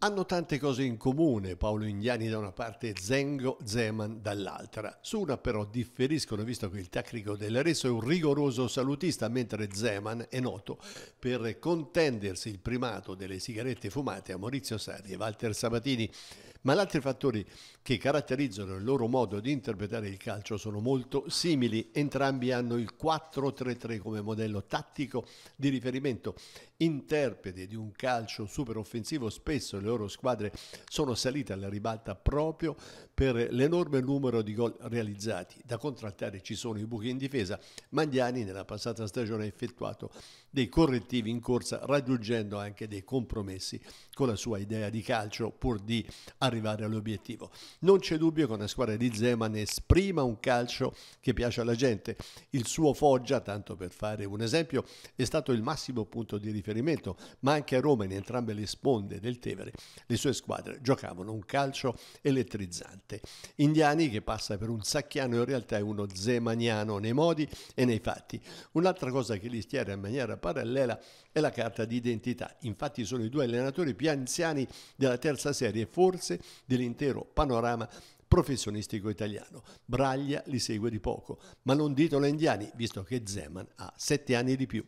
Hanno tante cose in comune Paolo Indiani da una parte e Zengo Zeman dall'altra. Su una però differiscono visto che il tecnico dell'Arezzo è un rigoroso salutista mentre Zeman è noto per contendersi il primato delle sigarette fumate a Maurizio Sarri e Walter Sabatini ma gli altri fattori che caratterizzano il loro modo di interpretare il calcio sono molto simili. Entrambi hanno il 4-3-3 come modello tattico di riferimento. Interpreti di un calcio super offensivo, spesso le loro squadre sono salite alla ribalta proprio per l'enorme numero di gol realizzati. Da contrattare ci sono i buchi in difesa. Mandiani nella passata stagione ha effettuato dei correttivi in corsa, raggiungendo anche dei compromessi con la sua idea di calcio pur di arrivare all'obiettivo. Non c'è dubbio che una squadra di Zeman esprima un calcio che piace alla gente. Il suo Foggia, tanto per fare un esempio, è stato il massimo punto di riferimento, ma anche a Roma in entrambe le sponde del Tevere le sue squadre giocavano un calcio elettrizzante. Indiani che passa per un sacchiano in realtà è uno zemaniano nei modi e nei fatti. Un'altra cosa che li stiera in maniera parallela è la carta d'identità. Infatti sono i due allenatori più anziani della terza serie forse dell'intero panorama professionistico italiano. Braglia li segue di poco, ma non ditelo a indiani, visto che Zeman ha sette anni di più.